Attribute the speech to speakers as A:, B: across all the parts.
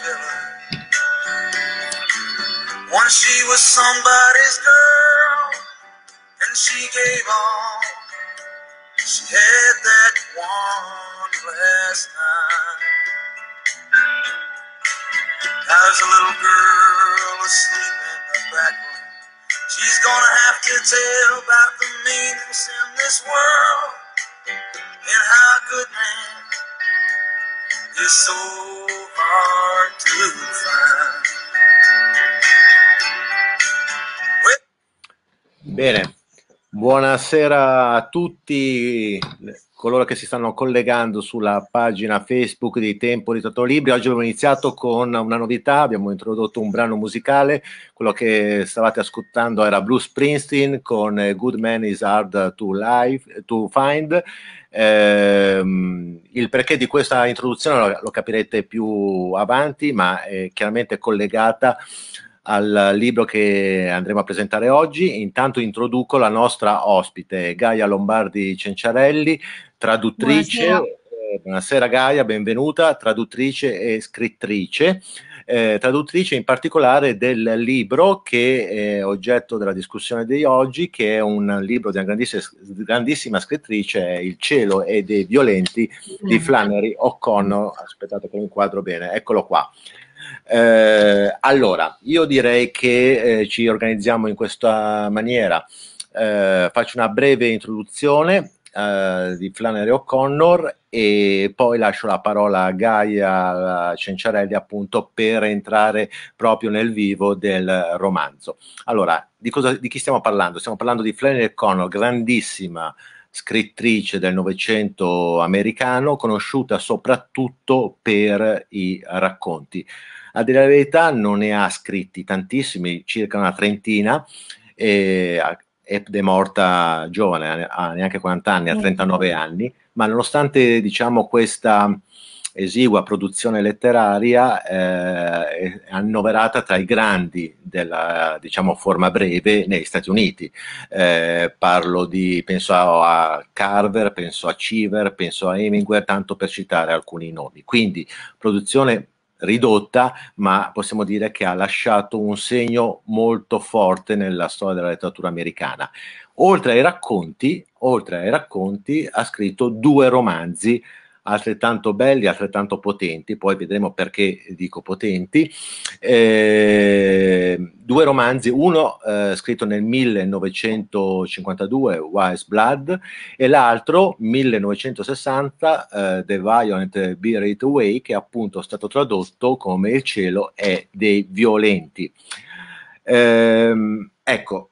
A: Once she was somebody's
B: girl, and she gave all. She had that one last time. There's a little girl asleep in the back room. She's gonna have to tell about the meanness in this world and how a good man is so
A: Bene. Buonasera a tutti coloro che si stanno collegando sulla pagina Facebook di Tempo di Tato Libri. Oggi abbiamo iniziato con una novità, abbiamo introdotto un brano musicale, quello che stavate ascoltando era Bruce Springsteen con Good Man is Hard to, live, to Find Ehm, il perché di questa introduzione lo, lo capirete più avanti, ma è chiaramente collegata al libro che andremo a presentare oggi. Intanto introduco la nostra ospite, Gaia Lombardi Cenciarelli, traduttrice. Buonasera. Eh, buonasera Gaia, benvenuta, traduttrice e scrittrice eh, traduttrice in particolare del libro che è oggetto della discussione di oggi, che è un libro di una grandissima, grandissima scrittrice, Il cielo e dei violenti di mm. Flannery O'Connor. Aspettate che lo inquadro bene, eccolo qua. Eh, allora, io direi che eh, ci organizziamo in questa maniera. Eh, faccio una breve introduzione eh, di Flannery O'Connor e poi lascio la parola a Gaia Cenciarelli appunto per entrare proprio nel vivo del romanzo. Allora, di, cosa, di chi stiamo parlando? Stiamo parlando di Flannery O'Connor, grandissima scrittrice del Novecento americano, conosciuta soprattutto per i racconti. A dire la verità non ne ha scritti tantissimi, circa una trentina, eh, ed è morta giovane, ha neanche 40 anni, ha 39 eh. anni, ma nonostante diciamo, questa esigua produzione letteraria eh, è annoverata tra i grandi della diciamo, forma breve negli Stati Uniti. Eh, parlo di, penso a Carver, penso a Cheever, penso a Hemingway, tanto per citare alcuni nomi. Quindi produzione ridotta, ma possiamo dire che ha lasciato un segno molto forte nella storia della letteratura americana. Oltre ai racconti, oltre ai racconti ha scritto due romanzi altrettanto belli, altrettanto potenti, poi vedremo perché dico potenti, eh, due romanzi, uno eh, scritto nel 1952, Wise Blood, e l'altro 1960, eh, The Violent Bear It Away, che è appunto stato tradotto come Il cielo è dei violenti. Ehm, ecco,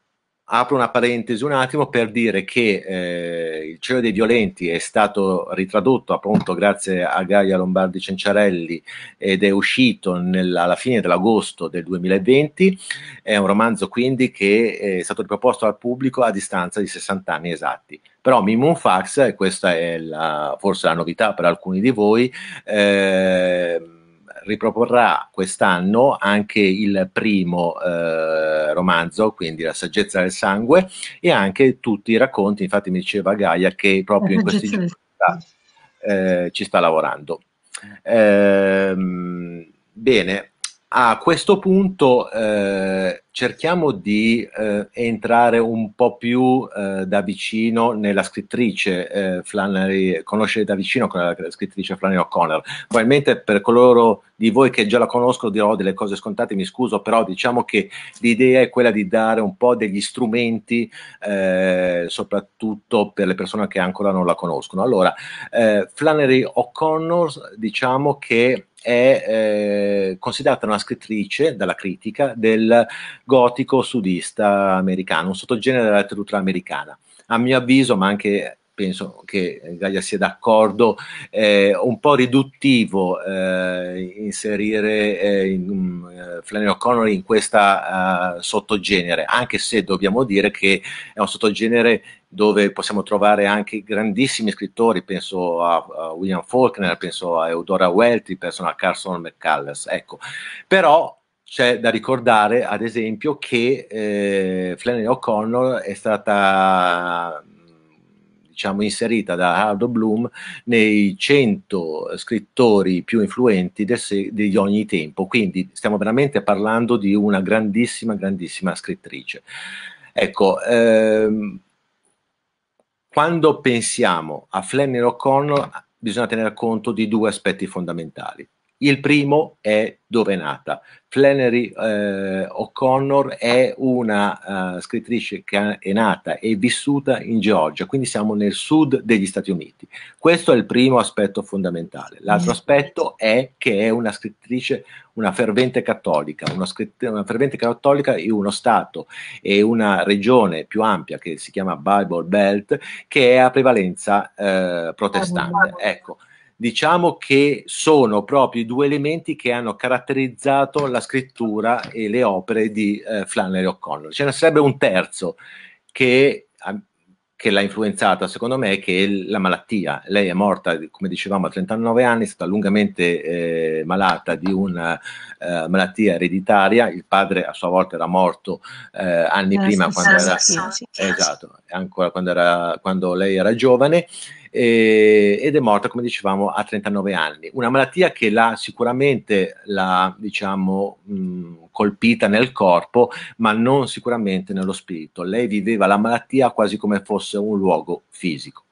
A: apro una parentesi un attimo per dire che eh, Il cielo dei violenti è stato ritradotto appunto grazie a Gaia Lombardi Cenciarelli ed è uscito nella, alla fine dell'agosto del 2020. È un romanzo quindi che eh, è stato riproposto al pubblico a distanza di 60 anni esatti. Però Mimon Fax, e questa è la, forse la novità per alcuni di voi, eh, riproporrà quest'anno anche il primo eh, romanzo, quindi La saggezza del sangue, e anche tutti i racconti. Infatti, mi diceva Gaia che proprio in questi giorni eh, ci sta lavorando. Ehm, bene, a questo punto eh, cerchiamo di eh, entrare un po' più eh, da vicino nella scrittrice eh, Flannery, conoscere da vicino la scrittrice Flannery O'Connor. Probabilmente per coloro di voi che già la conoscono dirò delle cose scontate, mi scuso, però diciamo che l'idea è quella di dare un po' degli strumenti, eh, soprattutto per le persone che ancora non la conoscono. Allora, eh, Flannery O'Connor diciamo che è eh, considerata una scrittrice dalla critica del gotico sudista americano, un sottogenere della letteratura americana. A mio avviso, ma anche penso che Gaia sia d'accordo, è eh, un po' riduttivo eh, inserire eh, in, mm, eh, Flannery O'Connor in questo uh, eh, sottogenere, anche se dobbiamo dire che è un sottogenere dove possiamo trovare anche grandissimi scrittori, penso a, a William Faulkner, penso a Eudora Welty, penso a Carson McCullers, ecco. Però c'è da ricordare, ad esempio, che Flannery O'Connor è stata diciamo, inserita da Aldo Bloom nei 100 scrittori più influenti se- di ogni tempo, quindi stiamo veramente parlando di una grandissima, grandissima scrittrice. Ecco, ehm, quando pensiamo a Flannery O'Connor bisogna tenere conto di due aspetti fondamentali. Il primo è dove è nata. Flannery eh, O'Connor è una uh, scrittrice che è nata e vissuta in Georgia, quindi siamo nel sud degli Stati Uniti. Questo è il primo aspetto fondamentale. L'altro mm. aspetto è che è una scrittrice, una fervente cattolica, una, una fervente cattolica in uno Stato e una regione più ampia che si chiama Bible Belt, che è a prevalenza eh, protestante. Ecco diciamo che sono proprio i due elementi che hanno caratterizzato la scrittura e le opere di eh, Flannery O'Connor. Ce ne sarebbe un terzo che, che l'ha influenzata, secondo me, che è la malattia. Lei è morta, come dicevamo, a 39 anni, è stata lungamente eh, malata di una eh, malattia ereditaria. Il padre a sua volta era morto eh, anni era prima, quando era, esatto, ancora quando, era, quando lei era giovane eh, ed è morta, come dicevamo, a 39 anni. Una malattia che l'ha sicuramente l'ha, diciamo, mh, colpita nel corpo, ma non sicuramente nello spirito. Lei viveva la malattia quasi come fosse un luogo fisico.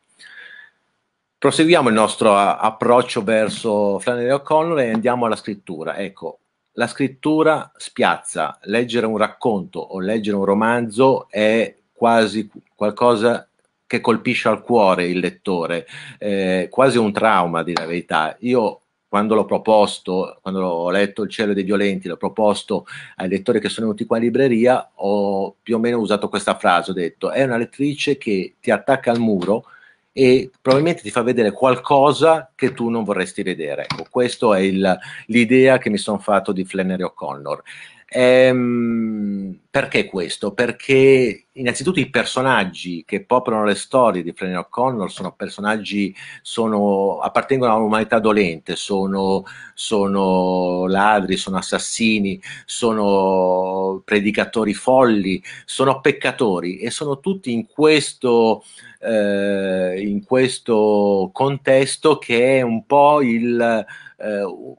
A: Proseguiamo il nostro a- approccio verso Flannery O'Connor e andiamo alla scrittura. Ecco, la scrittura spiazza, leggere un racconto o leggere un romanzo è quasi qualcosa che colpisce al cuore il lettore, eh, quasi un trauma di la verità. Io quando l'ho proposto, quando ho letto Il cielo dei violenti, l'ho proposto ai lettori che sono venuti qua in libreria, ho più o meno usato questa frase, ho detto, è una lettrice che ti attacca al muro e probabilmente ti fa vedere qualcosa che tu non vorresti vedere. Ecco, questa è il, l'idea che mi sono fatto di Flannery O'Connor. Ehm, perché questo? Perché innanzitutto i personaggi che popolano le storie di Flannery O'Connor sono personaggi, sono, appartengono a un'umanità dolente, sono, sono, ladri, sono assassini, sono predicatori folli, sono peccatori e sono tutti in questo, eh, in questo contesto che è un po' il... Eh,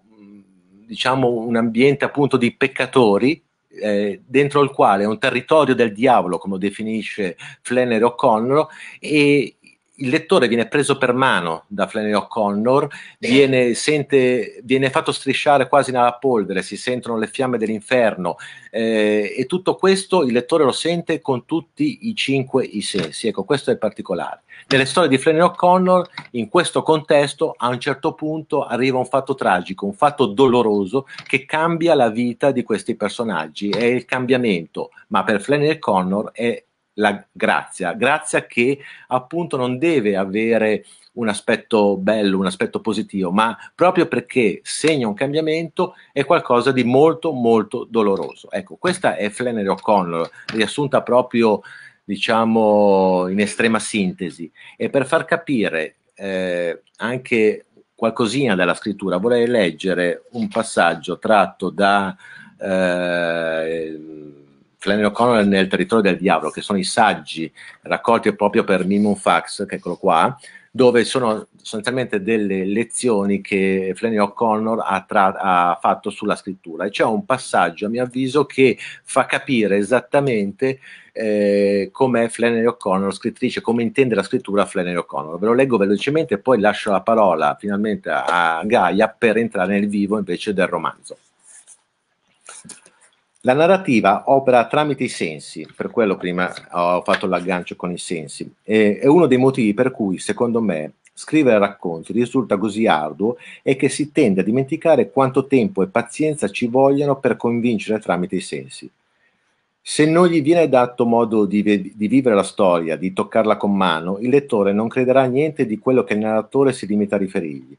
A: diciamo, un ambiente appunto di peccatori eh, dentro il quale è un territorio del diavolo, come lo definisce Flannery O'Connor, e il lettore viene preso per mano da Flannery O'Connor, viene, sente, viene, fatto strisciare quasi nella polvere, si sentono le fiamme dell'inferno eh, e tutto questo il lettore lo sente con tutti i cinque i sensi. Ecco, questo è il particolare. Nelle storie di Flannery O'Connor, in questo contesto, a un certo punto arriva un fatto tragico, un fatto doloroso che cambia la vita di questi personaggi, è il cambiamento, ma per Flannery O'Connor è la grazia, grazia che appunto non deve avere un aspetto bello, un aspetto positivo, ma proprio perché segna un cambiamento è qualcosa di molto molto doloroso. Ecco, questa è Flannery O'Connor, riassunta proprio diciamo in estrema sintesi e per far capire eh, anche qualcosina della scrittura vorrei leggere un passaggio tratto da eh, Flannery O'Connor nel territorio del diavolo, che sono i saggi raccolti proprio per Minimum Fax, che è quello qua, dove sono sostanzialmente delle lezioni che Flannery O'Connor ha, tra- ha, fatto sulla scrittura. E c'è un passaggio, a mio avviso, che fa capire esattamente eh, com'è Flannery O'Connor, scrittrice, come intende la scrittura Flannery O'Connor. Ve lo leggo velocemente e poi lascio la parola finalmente a Gaia per entrare nel vivo invece del romanzo. La narrativa opera tramite i sensi, per quello prima ho fatto l'aggancio con i sensi, e, è uno dei motivi per cui, secondo me, scrivere racconti risulta così arduo e che si tende a dimenticare quanto tempo e pazienza ci vogliono per convincere tramite i sensi. Se non gli viene dato modo di, di vivere la storia, di toccarla con mano, il lettore non crederà niente di quello che il narratore si limita a riferirgli.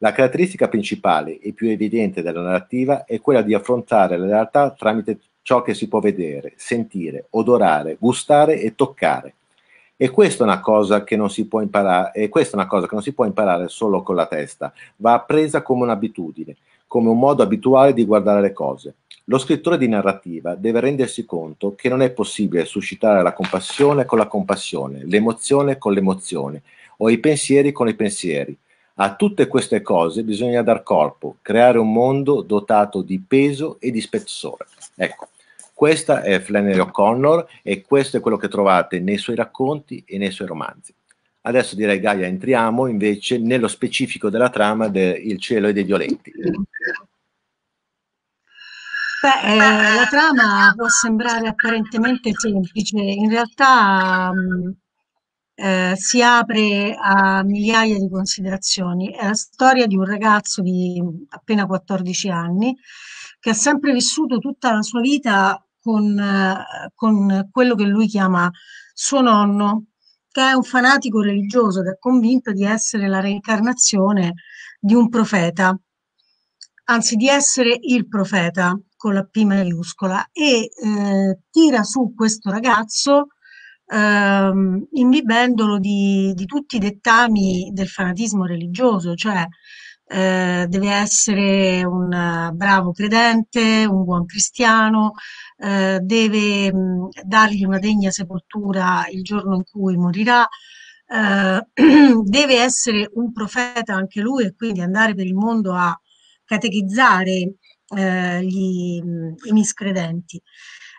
A: La caratteristica principale e più evidente della narrativa è quella di affrontare la realtà tramite ciò che si può vedere, sentire, odorare, gustare e toccare. E questa è una cosa che non si può imparare, e questa è una cosa che non si può imparare solo con la testa, va appresa come un'abitudine, come un modo abituale di guardare le cose. Lo scrittore di narrativa deve rendersi conto che non è possibile suscitare la compassione con la compassione, l'emozione con l'emozione o i pensieri con i pensieri, a tutte queste cose bisogna dar corpo, creare un mondo dotato di peso e di spessore. Ecco, questa è Flannery O'Connor e questo è quello che trovate nei suoi racconti e nei suoi romanzi. Adesso direi Gaia, entriamo invece nello specifico della trama del Il cielo e dei violenti.
B: Beh, eh, la trama può sembrare apparentemente semplice, in realtà mh, mm, eh, si apre a migliaia di considerazioni. È la storia di un ragazzo di appena 14 anni che ha sempre vissuto tutta la sua vita con, eh, con quello che lui chiama suo nonno, che è un fanatico religioso che è convinto di essere la reincarnazione di un profeta, anzi di essere il profeta con la P maiuscola e eh, tira su questo ragazzo ehm, imbibendolo di, di, tutti i dettami del fanatismo religioso, cioè eh, deve essere un bravo credente, un buon cristiano, eh, deve mh, mm, dargli una degna sepoltura il giorno in cui morirà, eh, deve essere un profeta anche lui e quindi andare per il mondo a catechizzare eh, gli, mm, i miscredenti.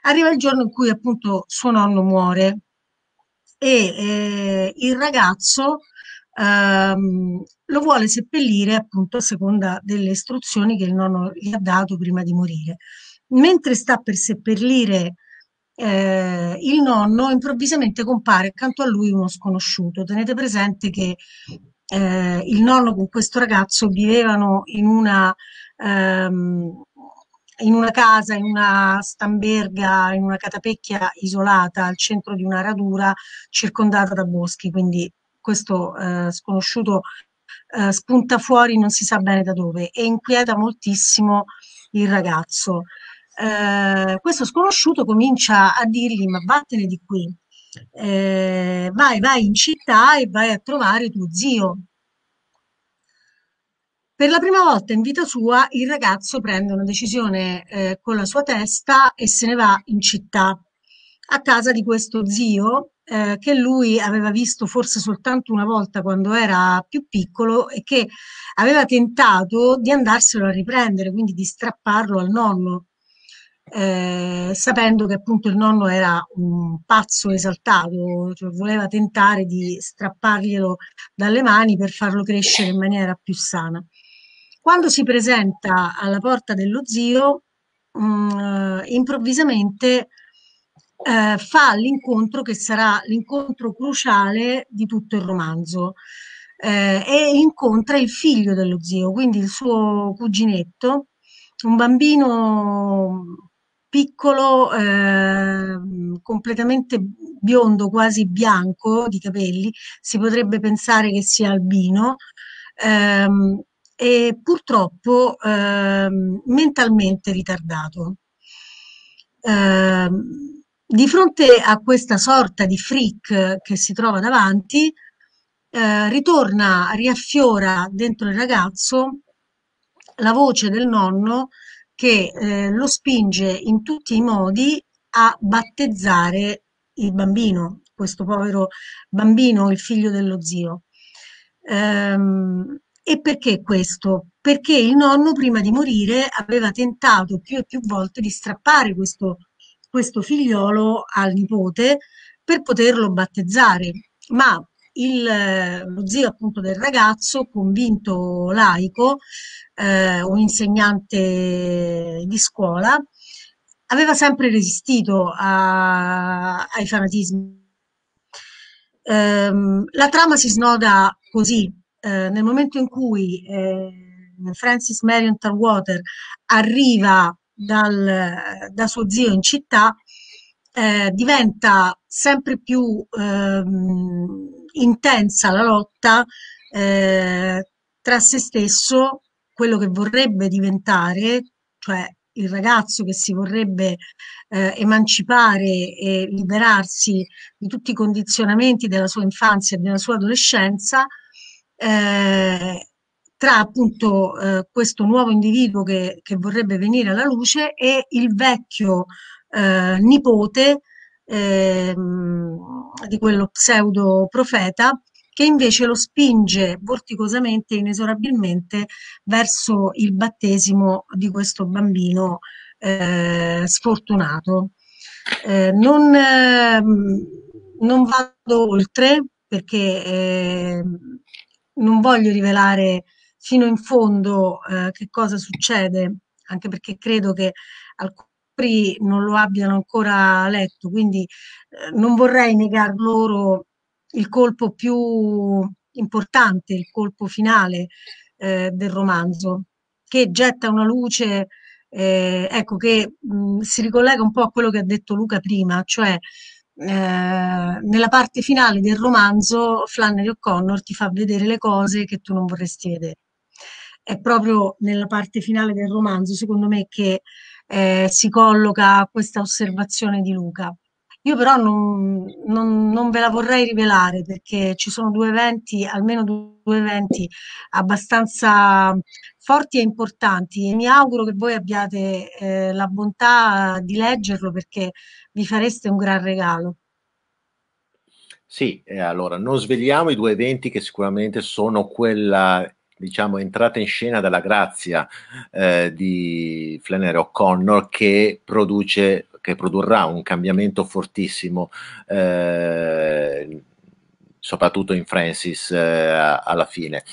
B: Arriva il giorno in cui appunto suo nonno muore e eh, il ragazzo ehm, lo vuole seppellire appunto a seconda delle istruzioni che il nonno gli ha dato prima di morire. Mentre sta per seppellire eh, il nonno, improvvisamente compare accanto a lui uno sconosciuto. Tenete presente che eh, il nonno con questo ragazzo vivevano in una ehm, in una casa, in una stamberga, in una catapecchia isolata al centro di una radura circondata da boschi, quindi questo eh, sconosciuto eh, spunta fuori non si sa bene da dove e inquieta moltissimo il ragazzo. Eh, questo sconosciuto comincia a dirgli ma vattene di qui, eh, vai, vai in città e vai a trovare tuo zio per la prima volta in vita sua il ragazzo prende una decisione eh, con la sua testa e se ne va in città, a casa di questo zio eh, che lui aveva visto forse soltanto una volta quando era più piccolo e che aveva tentato di andarselo a riprendere, quindi di strapparlo al nonno, eh, sapendo che appunto il nonno era un pazzo esaltato, cioè voleva tentare di strapparglielo dalle mani per farlo crescere in maniera più sana. Quando si presenta alla porta dello zio, mh, mm, eh, improvvisamente eh, fa l'incontro che sarà l'incontro cruciale di tutto il romanzo eh, e incontra il figlio dello zio, quindi il suo cuginetto, un bambino piccolo, eh, completamente biondo, quasi bianco di capelli, si potrebbe pensare che sia albino, ehm, e purtroppo eh, mentalmente ritardato. Eh, di fronte a questa sorta di freak che si trova davanti, eh, ritorna, riaffiora dentro il ragazzo la voce del nonno che eh, lo spinge in tutti i modi a battezzare il bambino, questo povero bambino, il figlio dello zio. Ehm, e perché questo? Perché il nonno prima di morire aveva tentato più e più volte di strappare questo, questo figliolo al nipote per poterlo battezzare, ma il, lo zio appunto del ragazzo, convinto laico, eh, un insegnante di scuola, aveva sempre resistito a, ai fanatismi. Ehm, la trama si snoda così, eh, nel momento in cui eh, Francis Marion Tarwater arriva dal, da suo zio in città, eh, diventa sempre più ehm, intensa la lotta eh, tra se stesso, quello che vorrebbe diventare, cioè il ragazzo che si vorrebbe eh, emancipare e liberarsi di tutti i condizionamenti della sua infanzia e della sua adolescenza eh, tra appunto eh, questo nuovo individuo che, che, vorrebbe venire alla luce e il vecchio eh, nipote ehm, di quello pseudo profeta che invece lo spinge vorticosamente e inesorabilmente verso il battesimo di questo bambino eh, sfortunato. Eh, non, ehm, non, vado oltre perché eh, non voglio rivelare fino in fondo eh, che cosa succede, anche perché credo che alcuni non lo abbiano ancora letto, quindi eh, non vorrei negar loro il colpo più importante, il colpo finale eh, del romanzo, che getta una luce, eh, ecco, che mh, mm, si ricollega un po' a quello che ha detto Luca prima, cioè eh, nella parte finale del romanzo Flannery O'Connor ti fa vedere le cose che tu non vorresti vedere. È proprio nella parte finale del romanzo, secondo me, che eh, si colloca questa osservazione di Luca. Io però non, non, non, ve la vorrei rivelare perché ci sono due eventi, almeno due eventi abbastanza forti e importanti e mi auguro che voi abbiate eh, la bontà di leggerlo perché vi fareste un gran regalo.
A: Sì, eh, allora non svegliamo i due eventi che sicuramente sono quella diciamo entrata in scena della grazia eh, di Flannery O'Connor che produce che produrrà un cambiamento fortissimo eh, soprattutto in Francis eh, alla fine.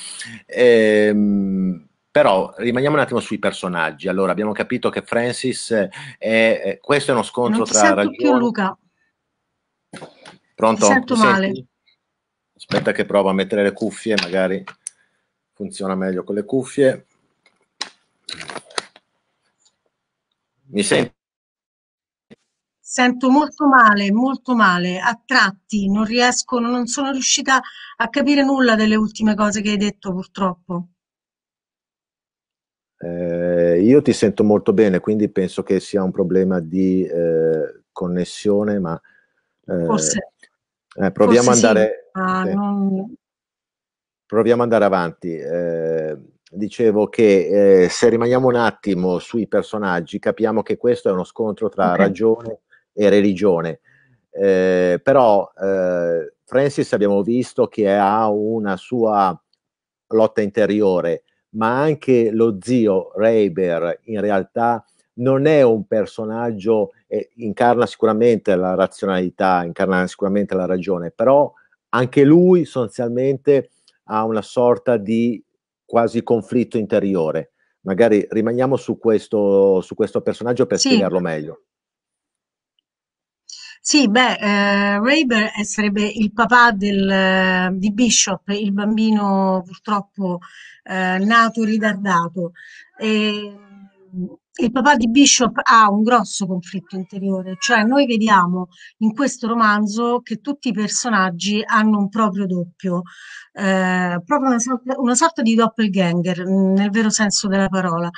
A: Ehm, però rimaniamo un attimo sui personaggi. Allora, abbiamo capito che Francis è... Eh, eh, questo è uno scontro non ti tra... Non sento ragione... più Luca. Pronto? Mi sento male. Aspetta che provo a mettere le cuffie, magari funziona meglio con le cuffie. Mi senti?
B: Sento molto male, molto male, a tratti, non riesco, non sono riuscita a capire nulla delle ultime cose che hai detto purtroppo.
A: Eh, io ti sento molto bene, quindi penso che sia un problema di eh, connessione, ma eh, forse, eh, proviamo, forse andare,
B: sì, ma non...
A: proviamo ad andare avanti. Eh, dicevo che eh, se rimaniamo un attimo sui personaggi, capiamo che questo è uno scontro tra okay. ragione e religione. però Francis abbiamo visto che ha una sua lotta interiore ma anche lo zio Reiber in realtà non è un personaggio, eh, incarna sicuramente la razionalità, incarna sicuramente la ragione, però anche lui sostanzialmente ha una sorta di quasi conflitto interiore. Magari rimaniamo su questo, su questo personaggio per sì. spiegarlo meglio.
B: Sì, beh, eh, Rayber eh, sarebbe il papà del, eh, di Bishop, il bambino purtroppo eh, nato ritardato. E, il papà di Bishop ha un grosso conflitto interiore, cioè noi vediamo in questo romanzo che tutti i personaggi hanno un proprio doppio, eh, proprio una sorta, una sorta, di doppelganger mm, nel vero senso della parola.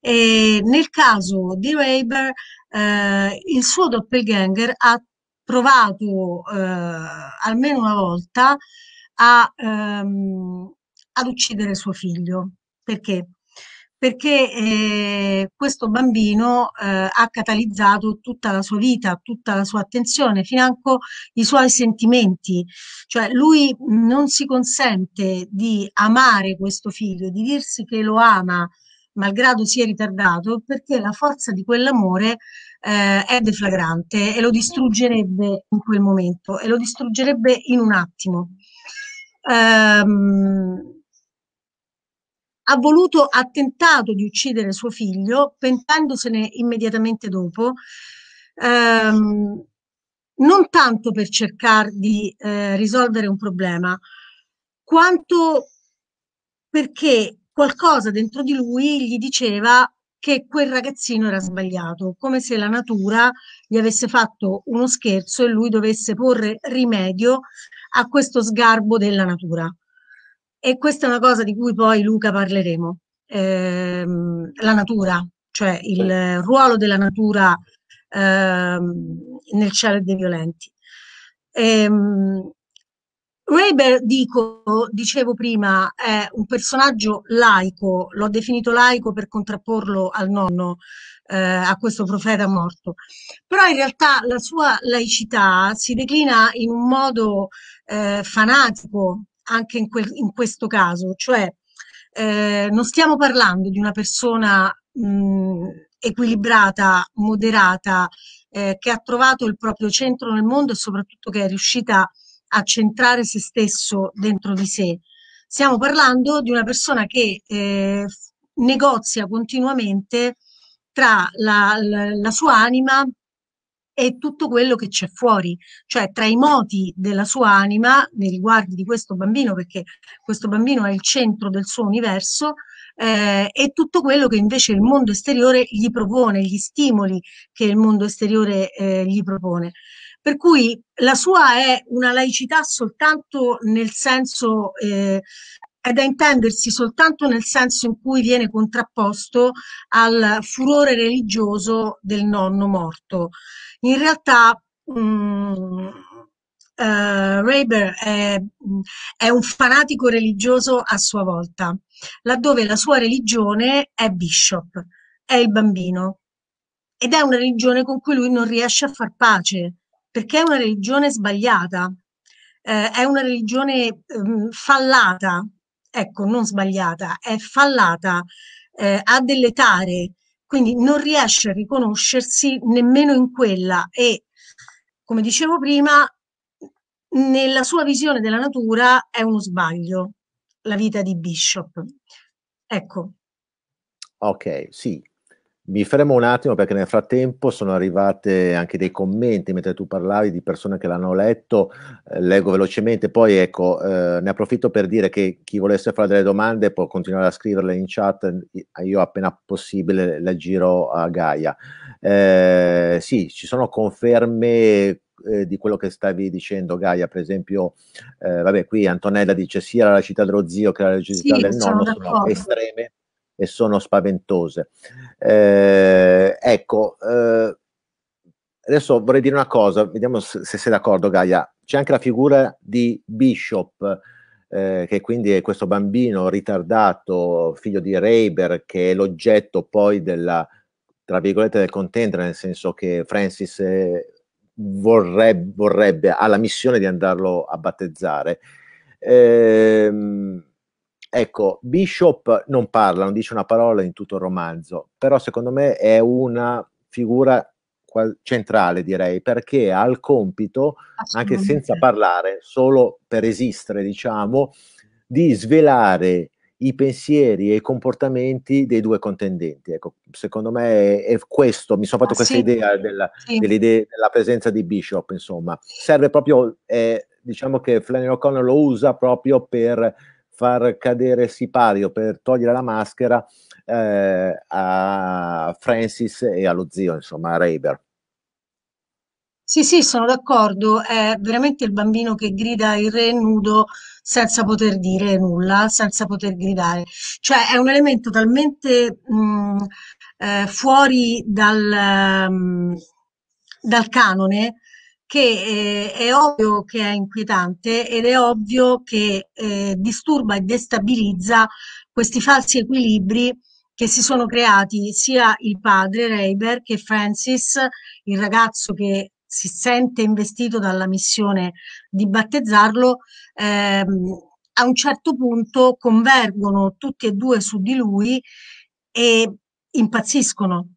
B: E nel caso di Raber, eh, il suo doppelganger ha provato eh, almeno una volta a, ehm, ad uccidere suo figlio. Perché? Perché eh, questo bambino eh, ha catalizzato tutta la sua vita, tutta la sua attenzione, financo i suoi sentimenti. Cioè lui non si consente di amare questo figlio, di dirsi che lo ama, malgrado sia ritardato, perché la forza di quell'amore eh, è deflagrante e lo distruggerebbe in quel momento e lo distruggerebbe in un attimo. Um, ha voluto, ha tentato di uccidere suo figlio, pentandosene immediatamente dopo, ehm, non tanto per cercare di eh, risolvere un problema, quanto perché qualcosa dentro di lui gli diceva che quel ragazzino era sbagliato, come se la natura gli avesse fatto uno scherzo e lui dovesse porre rimedio a questo sgarbo della natura. E questa è una cosa di cui poi Luca parleremo. Ehm, la natura, cioè il ruolo della natura ehm, nel cielo dei violenti. Ehm, Weber, dico, dicevo prima, è un personaggio laico, l'ho definito laico per contrapporlo al nonno, eh, a questo profeta morto, però in realtà la sua laicità si declina in un modo eh, fanatico anche in, quel, in, questo caso, cioè eh, non stiamo parlando di una persona mh, equilibrata, moderata, eh, che ha trovato il proprio centro nel mondo e soprattutto che è riuscita a a centrare se stesso dentro di sé. Stiamo parlando di una persona che eh, negozia continuamente tra la, la, la sua anima e tutto quello che c'è fuori, cioè tra i moti della sua anima nei riguardi di questo bambino, perché questo bambino è il centro del suo universo, eh, e tutto quello che invece il mondo esteriore gli propone, gli stimoli che il mondo esteriore eh, gli propone. Per cui la sua è una laicità soltanto nel senso, eh, è da intendersi soltanto nel senso in cui viene contrapposto al furore religioso del nonno morto. In realtà, mh, mm, Uh, eh, Raber è, è, un fanatico religioso a sua volta, laddove la sua religione è Bishop, è il bambino, ed è una religione con cui lui non riesce a far pace, perché è una religione sbagliata, eh, è una religione um, fallata, ecco, non sbagliata, è fallata, eh, ha delle tare, quindi non riesce a riconoscersi nemmeno in quella e, come dicevo prima, nella sua visione della natura è uno sbaglio la vita di Bishop. Ecco.
A: Ok, sì, mi fermo un attimo perché nel frattempo sono arrivate anche dei commenti mentre tu parlavi di persone che l'hanno letto, eh, leggo velocemente, poi ecco, eh, ne approfitto per dire che chi volesse fare delle domande può continuare a scriverle in chat, eh, io appena possibile le giro a Gaia. Eh, sì, ci sono conferme eh, di quello che stavi dicendo Gaia, per esempio, eh, vabbè qui Antonella dice sia la città dello zio che la città sì, del nonno sono d'accordo. estreme e sono spaventose. Eh, ecco, eh, adesso vorrei dire una cosa, vediamo se, sei d'accordo Gaia. C'è anche la figura di Bishop, eh, che quindi è questo bambino ritardato, figlio di Raber, che è l'oggetto poi della, tra virgolette, del contendere, nel senso che Francis eh, vorrebbe, vorrebbe, ha la missione di andarlo a battezzare. Ehm, Ecco, Bishop non parla, non dice una parola in tutto il romanzo, però secondo me è una figura centrale, direi, perché ha il compito, anche senza parlare, solo per esistere, diciamo, di svelare i pensieri e i comportamenti dei due contendenti. Ecco, secondo me è, questo, mi sono fatto ah, questa sì. idea della, sì. della, presenza di Bishop, insomma. Serve proprio, eh, diciamo che Flannery O'Connor lo usa proprio per far cadere Sipario per togliere la maschera eh, a Francis e allo zio, insomma, a Raber.
B: Sì, sì, sono d'accordo. È veramente il bambino che grida il re nudo senza poter dire nulla, senza poter gridare. Cioè è un elemento talmente mh, mm, eh, fuori dal, mh, mm, dal canone che eh, è ovvio che è inquietante ed è ovvio che eh, disturba e destabilizza questi falsi equilibri che si sono creati sia il padre Reiber che Francis, il ragazzo che si sente investito dalla missione di battezzarlo, ehm, a un certo punto convergono tutti e due su di lui e impazziscono,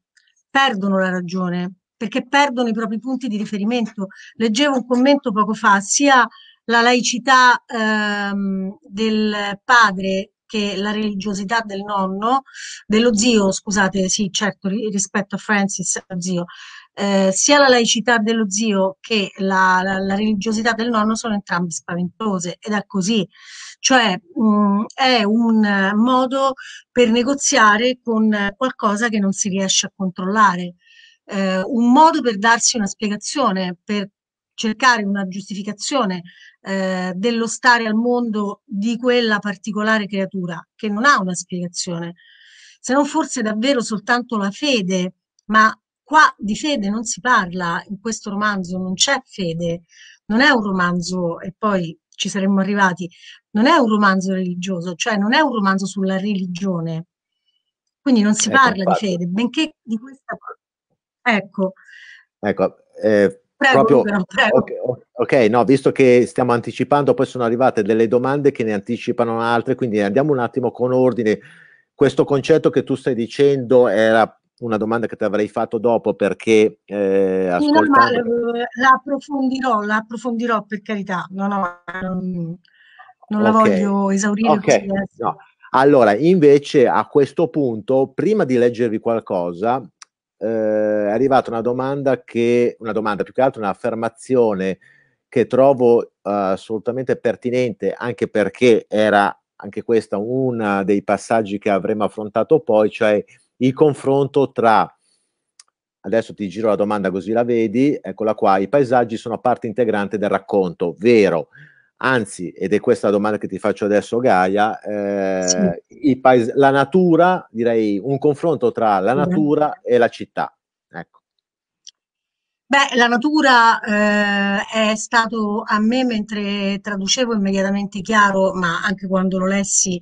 B: perdono la ragione, perché perdono i propri punti di riferimento. Leggevo un commento poco fa, sia la laicità ehm, del padre che la religiosità del nonno, dello zio, scusate, sì, certo, rispetto a Francis, zio, eh, sia la laicità dello zio che la, la, la, religiosità del nonno sono entrambe spaventose ed è così. Cioè mh, mm, è un modo per negoziare con qualcosa che non si riesce a controllare eh, un modo per darsi una spiegazione, per cercare una giustificazione eh, dello stare al mondo di quella particolare creatura che non ha una spiegazione, se non forse davvero soltanto la fede, ma qua di fede non si parla, in questo romanzo non c'è fede, non è un romanzo, e poi ci saremmo arrivati, non è un romanzo religioso, cioè non è un romanzo sulla religione, quindi non si ecco parla di fede, benché di questa Ecco.
A: Ecco, eh,
B: prego, proprio, però, prego.
A: Okay, ok, no, visto che stiamo anticipando, poi sono arrivate delle domande che ne anticipano altre, quindi andiamo un attimo con ordine. Questo concetto che tu stai dicendo era una domanda che ti avrei fatto dopo perché eh, ascoltando...
B: no, eh, la approfondirò, la approfondirò per carità, no, no, non, non la okay. voglio esaurire. Okay.
A: No. Allora, invece a questo punto, prima di leggervi qualcosa, eh, è arrivata una domanda che, una domanda più che altro, un'affermazione che trovo eh, assolutamente pertinente, anche perché era anche questa uno dei passaggi che avremmo affrontato poi, cioè il confronto tra adesso ti giro la domanda così la vedi, eccola qua, i paesaggi sono parte integrante del racconto, vero, Anzi, ed è questa la domanda che ti faccio adesso, Gaia, eh, sì. paes- la natura, direi un confronto tra la natura e la città. Ecco.
B: Beh, la natura eh, è stato a me mentre traducevo immediatamente chiaro, ma anche quando lo lessi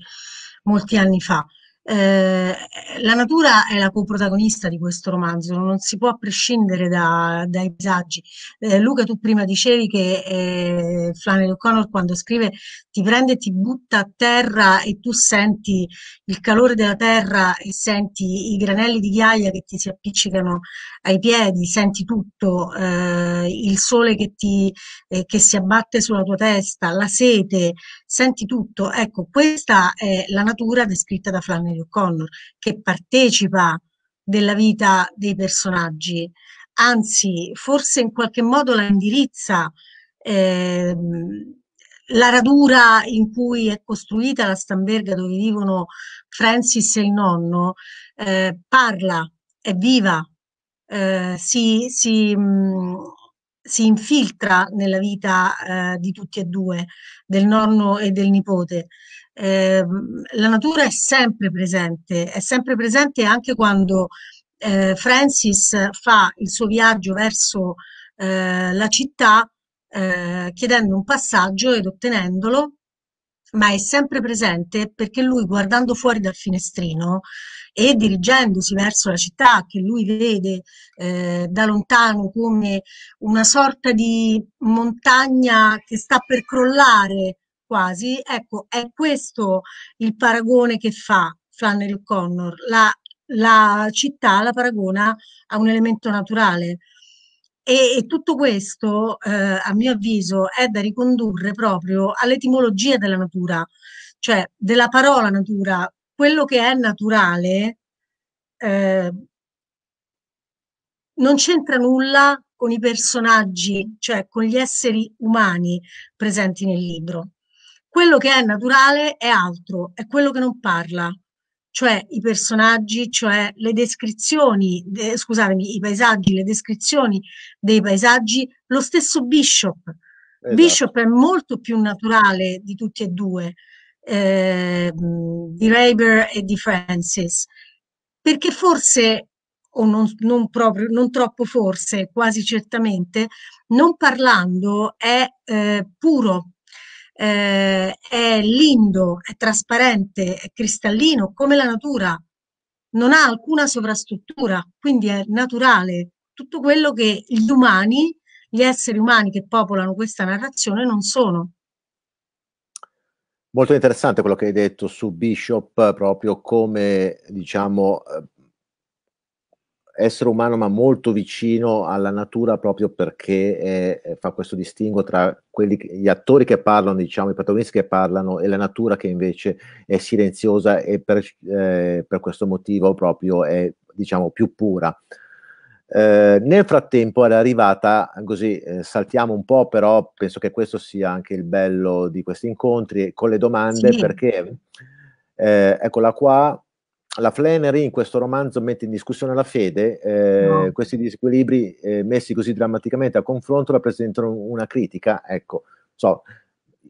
B: molti anni fa. Eh, la natura è la coprotagonista di questo romanzo, non si può prescindere da, dai paesaggi. Eh, Luca, tu prima dicevi che eh, Flannery O'Connor quando scrive ti prende e ti butta a terra e tu senti il calore della terra e senti i granelli di ghiaia che ti si appiccicano ai piedi, senti tutto, eh, il sole che, ti, eh, che si abbatte sulla tua testa, la sete, senti tutto. Ecco, questa è la natura descritta da Flannery Flannery O'Connor, che partecipa della vita dei personaggi, anzi forse in qualche modo la indirizza, eh, la radura in cui è costruita la Stamberga dove vivono Francis e il nonno, eh, parla, è viva, eh, si, si, mh, mm, si, infiltra nella vita eh, di tutti e due, del nonno e del nipote. Ehm, la natura è sempre presente, è sempre presente anche quando eh, Francis fa il suo viaggio verso eh, la città eh, chiedendo un passaggio ed ottenendolo, ma è sempre presente perché lui guardando fuori dal finestrino e dirigendosi verso la città che lui vede eh, da lontano come una sorta di montagna che sta per crollare quasi, ecco, è questo il paragone che fa Flannery O'Connor, la, la città la paragona a un elemento naturale. E, e, tutto questo, eh, a mio avviso, è da ricondurre proprio all'etimologia della natura, cioè della parola natura. Quello che è naturale eh, non c'entra nulla con i personaggi, cioè con gli esseri umani presenti nel libro. Quello che è naturale è altro, è quello che non parla, cioè i personaggi, cioè le descrizioni, de, scusatemi, i paesaggi, le descrizioni dei paesaggi, lo stesso Bishop. Esatto. Bishop è molto più naturale di tutti e due, eh, di Raber e di Francis, perché forse, o non, non, proprio, non troppo forse, quasi certamente, non parlando è eh, puro, eh, è lindo, è trasparente, è cristallino come la natura, non ha alcuna sovrastruttura, quindi è naturale tutto quello che gli umani, gli esseri umani che popolano questa narrazione non sono.
A: Molto interessante quello che hai detto su Bishop, proprio come diciamo eh, essere umano ma molto vicino alla natura proprio perché è, fa questo distinguo tra quelli, gli attori che parlano, diciamo i protagonisti che parlano e la natura che invece è silenziosa e per, eh, per questo motivo proprio è diciamo più pura. Eh, nel frattempo è arrivata, così eh, saltiamo un po', però penso che questo sia anche il bello di questi incontri con le domande sì. perché eh, eccola qua, la Flannery in questo romanzo mette in discussione la fede, eh, no. questi disequilibri eh, messi così drammaticamente a confronto rappresentano una critica, ecco, so,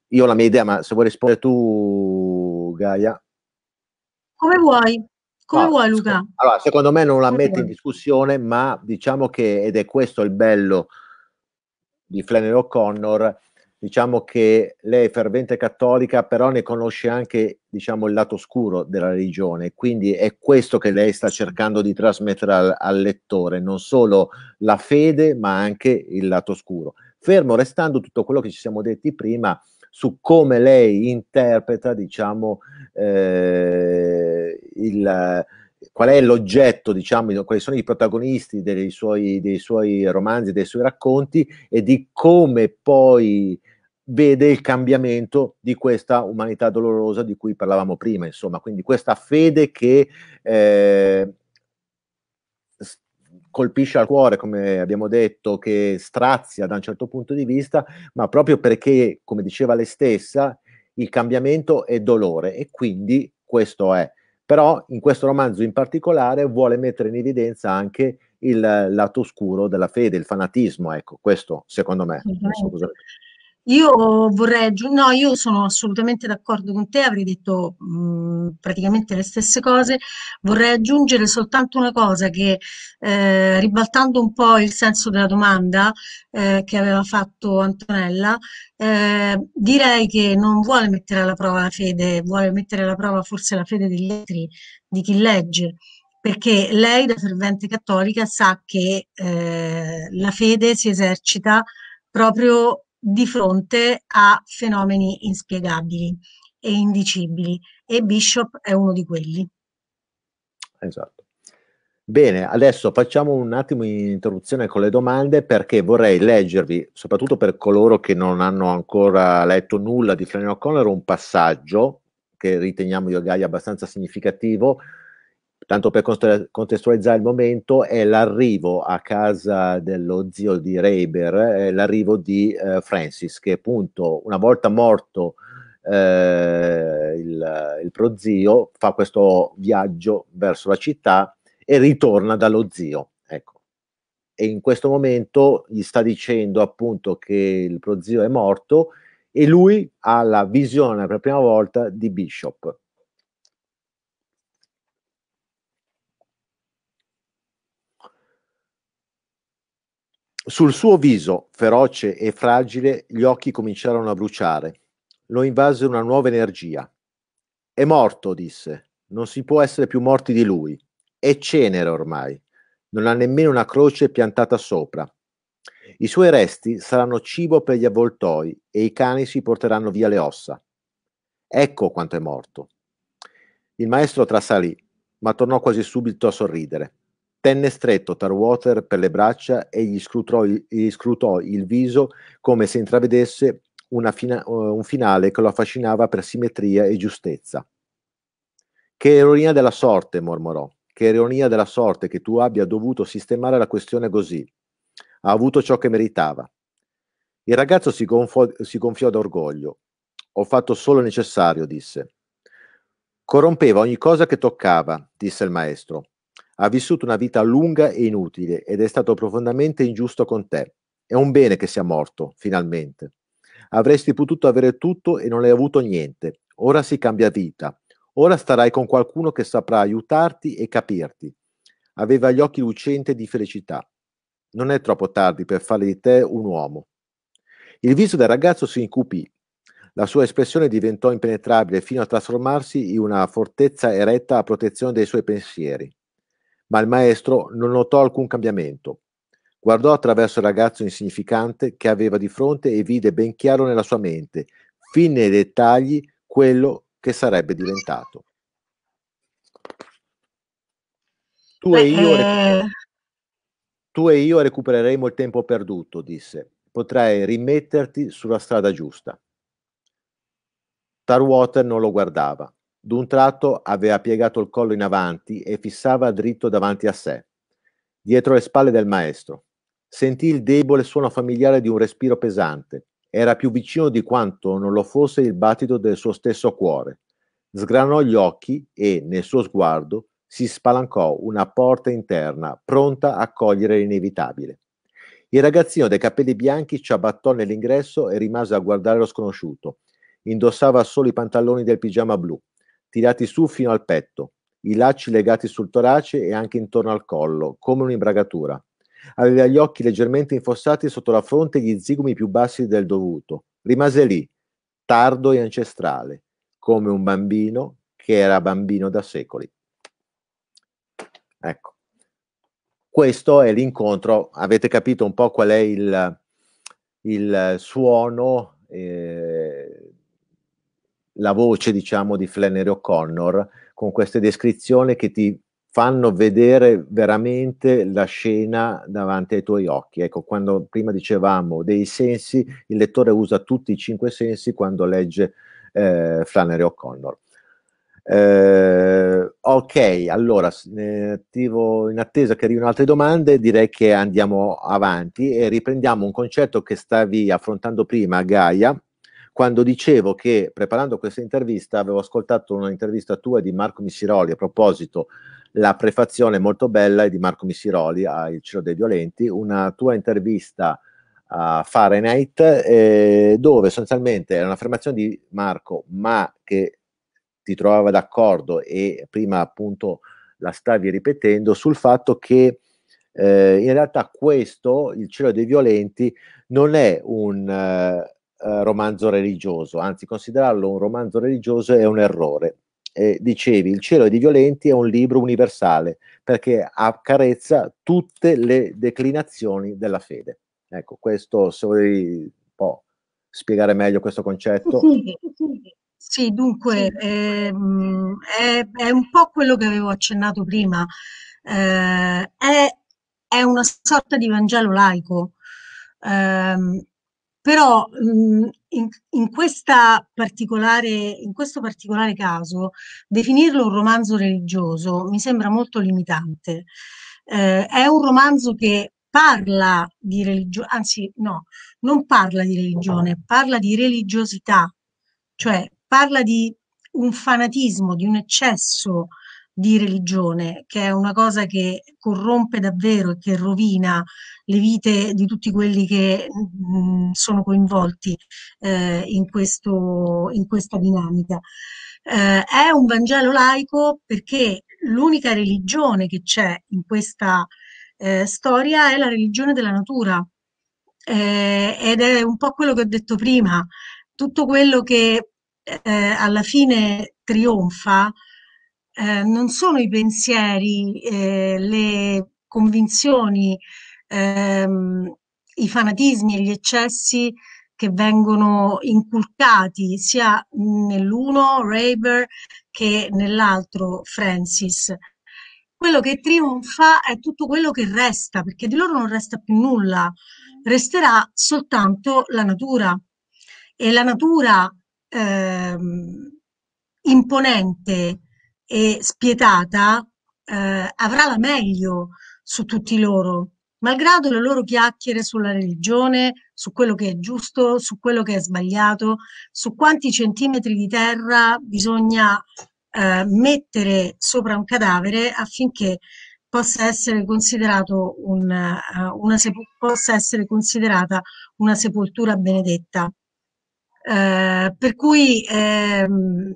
A: io ho la mia idea, ma se vuoi rispondere tu, Gaia.
B: Come vuoi, come ah, vuoi Luca.
A: Allora, secondo me non la come mette vuoi. in discussione, ma diciamo che, ed è questo il bello di Flannery O'Connor, diciamo che lei è fervente cattolica, però ne conosce anche diciamo, il lato scuro della religione, quindi è questo che lei sta cercando di trasmettere al, al lettore, non solo la fede, ma anche il lato scuro. Fermo restando tutto quello che ci siamo detti prima su come lei interpreta, diciamo, eh, il, qual è l'oggetto, diciamo, quali sono i protagonisti dei suoi, dei suoi romanzi, dei suoi racconti e di come poi vede il cambiamento di questa umanità dolorosa di cui parlavamo prima, insomma, quindi questa fede che eh, colpisce al cuore, come abbiamo detto, che strazia da un certo punto di vista, ma proprio perché, come diceva lei stessa, il cambiamento è dolore e quindi questo è. Però in questo romanzo in particolare vuole mettere in evidenza anche il lato oscuro della fede, il fanatismo, ecco, questo secondo me. Mm-hmm.
B: Io vorrei aggiungere, no, io sono assolutamente d'accordo con te, avrei detto mh, mm, praticamente le stesse cose, vorrei aggiungere soltanto una cosa che eh, ribaltando un po' il senso della domanda eh, che aveva fatto Antonella, eh, direi che non vuole mettere alla prova la fede, vuole mettere alla prova forse la fede degli altri, di chi legge perché lei da fervente cattolica sa che eh, la fede si esercita proprio di fronte a fenomeni inspiegabili e indicibili e Bishop è uno di quelli.
A: Esatto. Bene, adesso facciamo un attimo in interruzione con le domande perché vorrei leggervi, soprattutto per coloro che non hanno ancora letto nulla di Flannery O'Connor, un passaggio che riteniamo io Gaia abbastanza significativo tanto per contestualizzare il momento, è l'arrivo a casa dello zio di Reber, eh, l'arrivo di eh, Francis, che appunto una volta morto eh, il, il prozio fa questo viaggio verso la città e ritorna dallo zio. Ecco. E in questo momento gli sta dicendo appunto che il prozio è morto e lui ha la visione per la prima volta di Bishop Sul suo viso, feroce e fragile, gli occhi cominciarono a bruciare. Lo invase una nuova energia. È morto, disse. Non si può essere più morti di lui. È cenere ormai. Non ha nemmeno una croce piantata sopra. I suoi resti saranno cibo per gli avvoltoi e i cani si porteranno via le ossa. Ecco quanto è morto. Il maestro trasalì, ma tornò quasi subito a sorridere. Tenne stretto Tarwater per le braccia e gli scrutò, gli scrutò il viso come se intravedesse fina, un finale che lo affascinava per simmetria e giustezza. Che ironia della sorte, mormorò. Che ironia della sorte che tu abbia dovuto sistemare la questione così. Ha avuto ciò che meritava. Il ragazzo si, gonfò, si gonfiò d'orgoglio. Ho fatto solo il necessario, disse. Corrompeva ogni cosa che toccava, disse il maestro. Ha vissuto una vita lunga e inutile ed è stato profondamente ingiusto con te. È un bene che sia morto, finalmente. Avresti potuto avere tutto e non hai avuto niente. Ora si cambia vita. Ora starai con qualcuno che saprà aiutarti e capirti. Aveva gli occhi lucenti di felicità. Non è troppo tardi per fare di te un uomo. Il viso del ragazzo si incupì. La sua espressione diventò impenetrabile fino a trasformarsi in una fortezza eretta a protezione dei suoi pensieri ma il maestro non notò alcun cambiamento. Guardò attraverso il ragazzo insignificante che aveva di fronte e vide ben chiaro nella sua mente, fin nei dettagli, quello che sarebbe diventato. Tu, Beh, e io, eh... tu e io recupereremo il tempo perduto, disse. Potrai rimetterti sulla strada giusta. Tarwater non lo guardava. D'un tratto aveva piegato il collo in avanti e fissava dritto davanti a sé, dietro le spalle del maestro. Sentì il debole suono familiare di un respiro pesante. Era più vicino di quanto non lo fosse il battito del suo stesso cuore. Sgranò gli occhi e, nel suo sguardo, si spalancò una porta interna pronta a cogliere l'inevitabile. Il ragazzino dai capelli bianchi ciabattò nell'ingresso e rimase a guardare lo sconosciuto. Indossava solo i pantaloni del pigiama blu tirati su fino al petto, i lacci legati sul torace e anche intorno al collo, come un'imbragatura. Aveva gli occhi leggermente infossati sotto la fronte e gli zigomi più bassi del dovuto. Rimase lì, tardo e ancestrale, come un bambino che era bambino da secoli. Ecco, questo è l'incontro, avete capito un po' qual è il, il suono eh, la voce, diciamo, di Flannery O'Connor, con queste descrizioni che ti fanno vedere veramente la scena davanti ai tuoi occhi. Ecco, quando prima dicevamo dei sensi, il lettore usa tutti i cinque sensi quando legge eh, Flannery O'Connor. Eh, ok, allora, attivo, in attesa che arrivino altre domande, direi che andiamo avanti e riprendiamo un concetto che stavi affrontando prima, Gaia, quando dicevo che preparando questa intervista avevo ascoltato un'intervista tua di Marco Missiroli a proposito la prefazione molto bella è di Marco Missiroli a Il cielo dei violenti, una tua intervista a Fahrenheit eh, dove sostanzialmente era un'affermazione di Marco ma che ti trovava d'accordo e prima appunto la stavi ripetendo sul fatto che eh, in realtà questo, il cielo dei violenti, non è un, eh, eh, romanzo religioso, anzi considerarlo un romanzo religioso è un errore. Eh, dicevi, Il cielo di violenti è un libro universale perché accarezza tutte le declinazioni della fede. Ecco, questo se vuoi un po' spiegare meglio questo concetto. Sì,
B: sì. sì dunque, ehm, è, è, un po' quello che avevo accennato prima. Eh, è, è, una sorta di Vangelo laico. Eh, però mh, mhmm, in, in, particolare, in questo particolare caso definirlo un romanzo religioso mi sembra molto limitante. Eh, è un romanzo che parla di religione, anzi no, non parla di religione, parla di religiosità, cioè parla di un fanatismo, di un eccesso di religione, che è una cosa che corrompe davvero e che rovina le vite di tutti quelli che mh, mm, sono coinvolti eh, in, questo, in, questa dinamica. Eh, è un Vangelo laico perché l'unica religione che c'è in questa eh, storia è la religione della natura eh, ed è un po' quello che ho detto prima, tutto quello che eh, alla fine trionfa eh, non sono i pensieri, eh, le convinzioni, ehm, i fanatismi e gli eccessi che vengono inculcati sia nell'uno Raber che nell'altro Francis. Quello che trionfa è tutto quello che resta, perché di loro non resta più nulla, resterà soltanto la natura. E la natura ehm, imponente e spietata eh, avrà la meglio su tutti loro, malgrado le loro chiacchiere sulla religione, su quello che è giusto, su quello che è sbagliato, su quanti centimetri di terra bisogna eh, mettere sopra un cadavere affinché possa essere, considerato un, uh, una possa essere considerata una sepoltura benedetta. Eh, per cui ehm,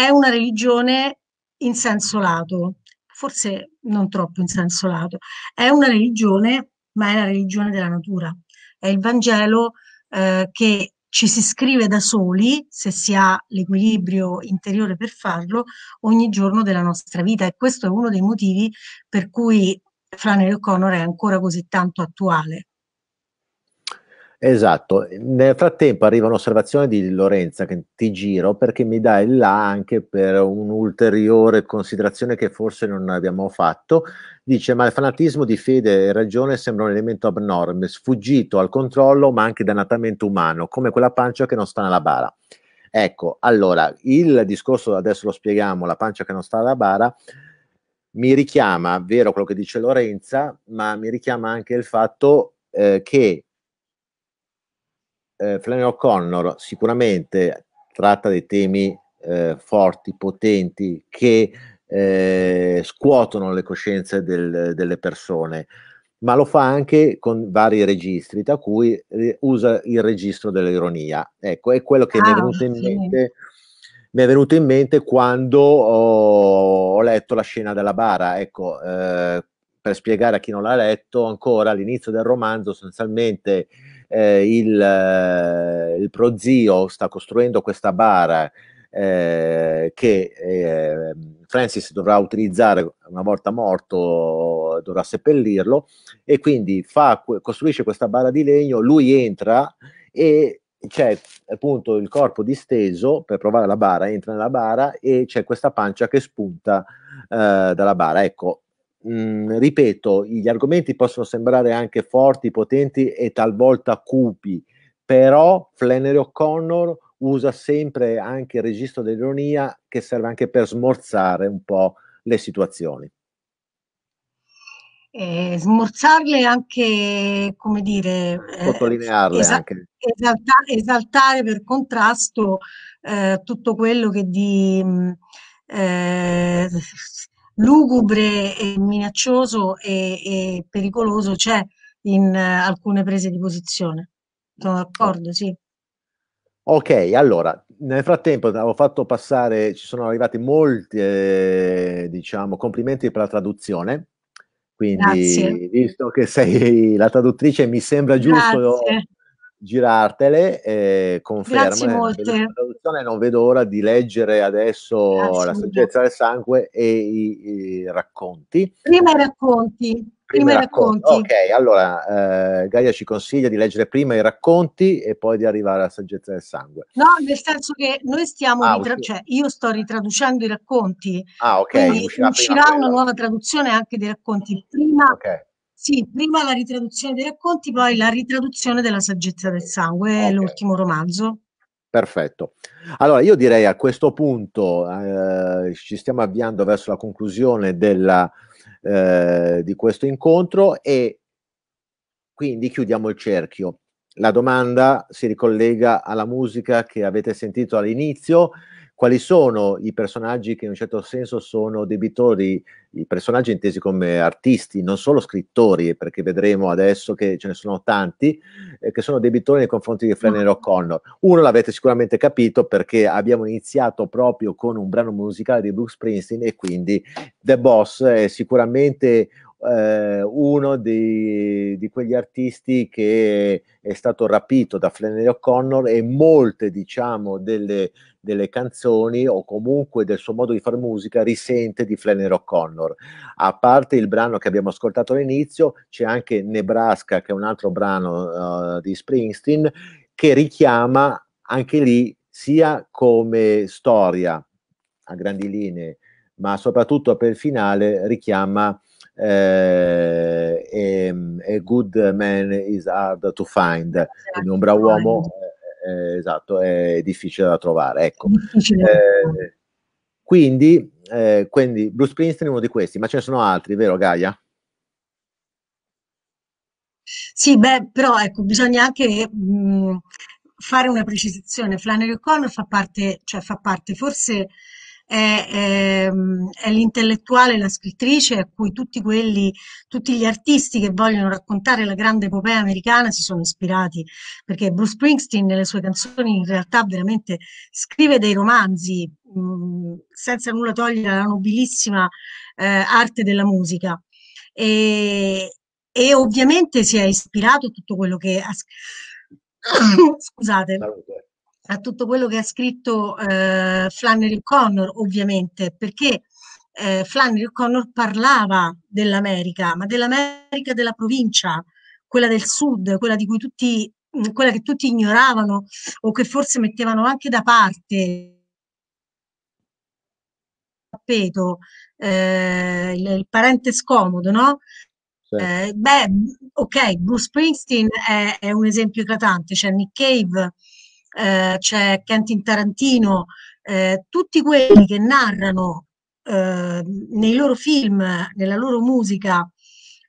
B: è una religione in senso lato, forse non troppo in senso lato, è una religione, ma è la religione della natura, è il Vangelo eh, che ci si scrive da soli, se si ha l'equilibrio interiore per farlo, ogni giorno della nostra vita e questo è uno dei motivi per cui Flannery O'Connor è ancora così tanto attuale.
A: Esatto, nel frattempo arriva un'osservazione di Lorenza che ti giro perché mi dà il là anche per un'ulteriore considerazione che forse non abbiamo fatto. Dice: Ma il fanatismo di fede e ragione sembra un elemento abnorme, sfuggito al controllo ma anche dannatamente umano, come quella pancia che non sta nella bara. Ecco, allora il discorso adesso lo spieghiamo: la pancia che non sta nella bara mi richiama, vero quello che dice Lorenza, ma mi richiama anche il fatto eh, che eh, Flannery O'Connor sicuramente tratta dei temi eh, forti, potenti, che eh, scuotono le coscienze del, delle persone, ma lo fa anche con vari registri, tra cui eh, usa il registro dell'ironia. Ecco, è quello che ah, mi, è ah, venuto in sì. mente, mi è venuto in mente quando ho, letto la scena della bara. Ecco, eh, per spiegare a chi non l'ha letto, ancora all'inizio del romanzo, sostanzialmente eh, il, eh, il prozio sta costruendo questa bara eh, che eh, Francis dovrà utilizzare una volta morto, dovrà seppellirlo e quindi fa, costruisce questa bara di legno, lui entra e c'è appunto il corpo disteso per provare la bara, entra nella bara e c'è questa pancia che spunta eh, dalla bara. Ecco, mh, mhmm, ripeto, gli argomenti possono sembrare anche forti, potenti e talvolta cupi, però Flannery O'Connor usa sempre anche il registro dell'ironia che serve anche per smorzare un po' le situazioni.
B: Eh, smorzarle anche, come dire, eh, sottolinearle esa- anche. Esalta- esaltare per contrasto eh, tutto quello che di eh, lugubre e minaccioso e, e pericoloso c'è in eh, alcune prese di posizione. Sono d'accordo, sì.
A: Ok, allora, nel frattempo avevo fatto passare, ci sono arrivati molti, eh, diciamo, complimenti per la traduzione, quindi Grazie. visto che sei la traduttrice mi sembra giusto Grazie girartele eh, conferma grazie molte non vedo l'ora di leggere adesso grazie. la saggezza del sangue e i, i racconti
B: prima i racconti prima, i racconti.
A: racconti. ok allora eh, Gaia ci consiglia di leggere prima i racconti e poi di arrivare alla saggezza del sangue
B: no nel senso che noi stiamo ah, ritra- cioè io sto ritraducendo i racconti
A: ah ok uscirà, ah, uscirà una
B: nuova traduzione anche dei racconti prima okay sì, prima la ritraduzione dei racconti, poi la ritraduzione della Saggezza del Sangue, okay. l'ultimo romanzo.
A: Perfetto. Allora io direi a questo punto eh, ci stiamo avviando verso la conclusione della, eh, di questo incontro e quindi chiudiamo il cerchio. La domanda si ricollega alla musica che avete sentito all'inizio quali sono i personaggi che in un certo senso sono debitori, i personaggi intesi come artisti, non solo scrittori, perché vedremo adesso che ce ne sono tanti, eh, che sono debitori nei confronti di Flannery mm. O'Connor. Uno l'avete sicuramente capito perché abbiamo iniziato proprio con un brano musicale di Bruce Springsteen e quindi The Boss è sicuramente eh, uno di, di, quegli artisti che è stato rapito da Flannery O'Connor e molte diciamo delle, delle, canzoni o comunque del suo modo di fare musica risente di Flannery O'Connor a parte il brano che abbiamo ascoltato all'inizio c'è anche Nebraska che è un altro brano uh, di Springsteen che richiama anche lì sia come storia a grandi linee ma soprattutto per il finale richiama eh, e, e, Good Man is Hard to Find, quindi un bravo esatto, uomo eh, eh, esatto, è difficile da trovare. Ecco. Eh, quindi, eh, quindi Bruce Springsteen è uno di questi, ma ce ne sono altri, vero Gaia?
B: Sì, beh, però ecco, bisogna anche mh, mm, fare una precisazione. Flannery O'Connor fa parte, cioè fa parte forse è, è, ehm, è l'intellettuale, la scrittrice a cui tutti, quelli, tutti gli artisti che vogliono raccontare la grande epopea americana si sono ispirati, perché Bruce Springsteen nelle sue canzoni in realtà veramente scrive dei romanzi mh, mm, senza nulla togliere alla nobilissima eh, arte della musica. E, e ovviamente si è ispirato tutto quello che ha scritto. Scusate a tutto quello che ha scritto eh, Flannery O'Connor, ovviamente, perché eh, Flannery O'Connor parlava dell'America, ma dell'America della provincia, quella del sud, quella, tutti, mm, quella che tutti ignoravano o che forse mettevano anche da parte tappeto, eh, il, il, parente scomodo, no? Certo. Eh, beh, ok, Bruce Springsteen è, è, un esempio eclatante, c'è cioè Nick Cave, eh, c'è Quentin Tarantino, eh, tutti quelli che narrano eh, nei loro film, nella loro musica,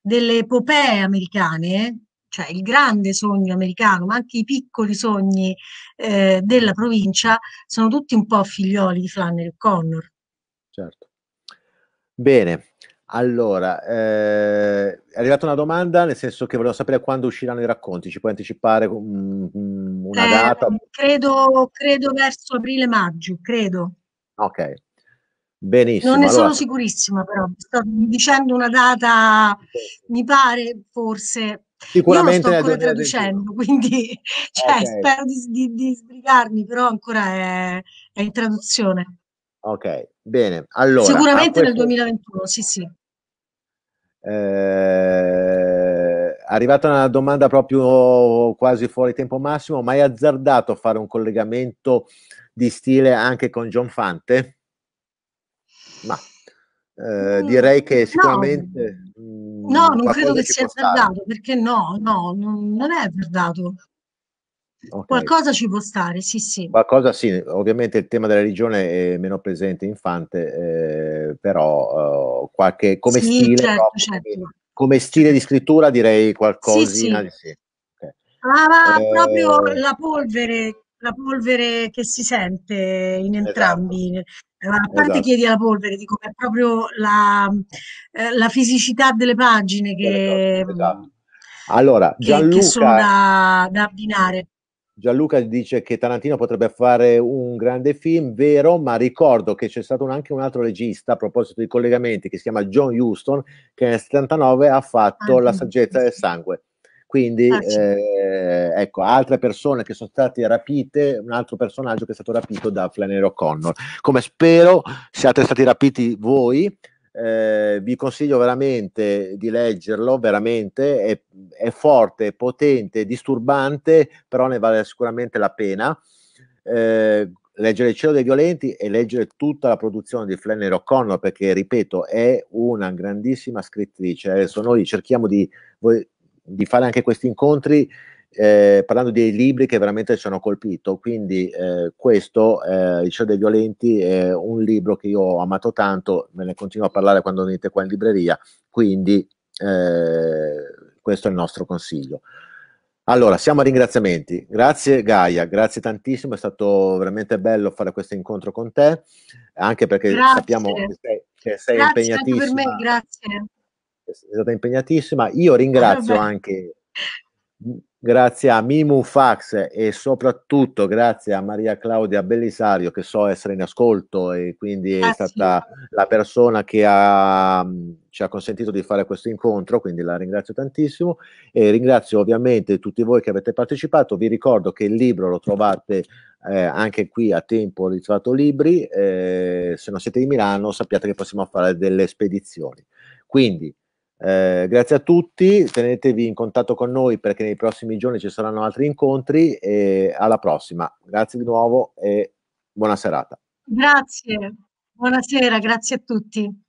B: delle epopee americane, cioè il grande sogno americano, ma anche i piccoli sogni eh, della provincia, sono tutti un po' figlioli di Flannery Connor. Certo.
A: Bene, allora, eh, è arrivata una domanda, nel senso che volevo sapere quando usciranno i racconti, ci puoi anticipare um, um, una eh, data?
B: Credo, credo verso aprile-maggio, credo.
A: Ok, benissimo. Non ne allora... sono
B: sicurissima però, sto dicendo una data, mi pare forse...
A: Sicuramente Io lo sto ancora traducendo,
B: quindi cioè, okay. spero di, di, di, sbrigarmi, però ancora è, è in traduzione.
A: Ok, bene. Allora, Sicuramente nel
B: 2021, sì, sì.
A: Eh, arrivata una domanda proprio quasi fuori tempo massimo, mai è azzardato fare un collegamento di stile anche con John Fante? Ma eh, mm, direi che sicuramente... No, mm,
B: mh, no non credo che sia azzardato, perché no, no, non è azzardato.
A: Okay. Qualcosa
B: ci può stare, sì, sì.
A: Qualcosa sì, ovviamente il tema della religione è meno presente Infante, eh, però eh, qualche, come, sì, stile, certo, proprio, certo. come, stile, di scrittura direi qualcosina sì,
B: sì. Okay. Ah, eh, proprio la polvere, la polvere che si sente in esatto. entrambi. Esatto. A parte esatto. chiedi alla polvere, dico è proprio la, eh, la fisicità delle pagine che, esatto.
A: Allora, Gianluca, che, che sono
B: da, da abbinare.
A: Gianluca dice che Tarantino potrebbe fare un grande film, vero, ma ricordo che c'è stato anche un altro regista a proposito di collegamenti che si chiama John Huston che nel 79 ha fatto ah, La saggezza sì. del sangue. Quindi ah, eh, ecco, altre persone che sono state rapite, un altro personaggio che è stato rapito da Flannery O'Connor. Come spero siate stati rapiti voi, eh, vi consiglio veramente di leggerlo, veramente è, è, forte, potente, disturbante, però ne vale sicuramente la pena. Eh, leggere Il cielo dei violenti e leggere tutta la produzione di Flannery O'Connor perché, ripeto, è una grandissima scrittrice. Adesso noi cerchiamo di, di fare anche questi incontri eh, parlando dei libri che veramente ci hanno colpito. Quindi eh, questo, eh, Il cielo dei violenti, è un libro che io ho amato tanto, me ne continuo a parlare quando venite qua in libreria, quindi eh, questo è il nostro consiglio. Allora, siamo a ringraziamenti. Grazie Gaia, grazie tantissimo, è stato veramente bello fare questo incontro con te, anche perché grazie. sappiamo che sei, che sei grazie impegnatissima. Anche
B: per me, grazie.
A: Sei stata impegnatissima. Io ringrazio allora, anche grazie a Mimu Fax e soprattutto grazie a Maria Claudia Bellisario che so essere in ascolto e quindi è ah, stata sì. la persona che ha, mm, ci ha consentito di fare questo incontro, quindi la ringrazio tantissimo e ringrazio ovviamente tutti voi che avete partecipato, vi ricordo che il libro lo trovate eh, anche qui a tempo ritratto libri, eh, se non siete di Milano sappiate che possiamo fare delle spedizioni. Quindi eh, grazie a tutti, tenetevi in contatto con noi perché nei prossimi giorni ci saranno altri incontri e alla prossima. Grazie di nuovo e buona serata.
B: Grazie, buonasera, grazie a tutti.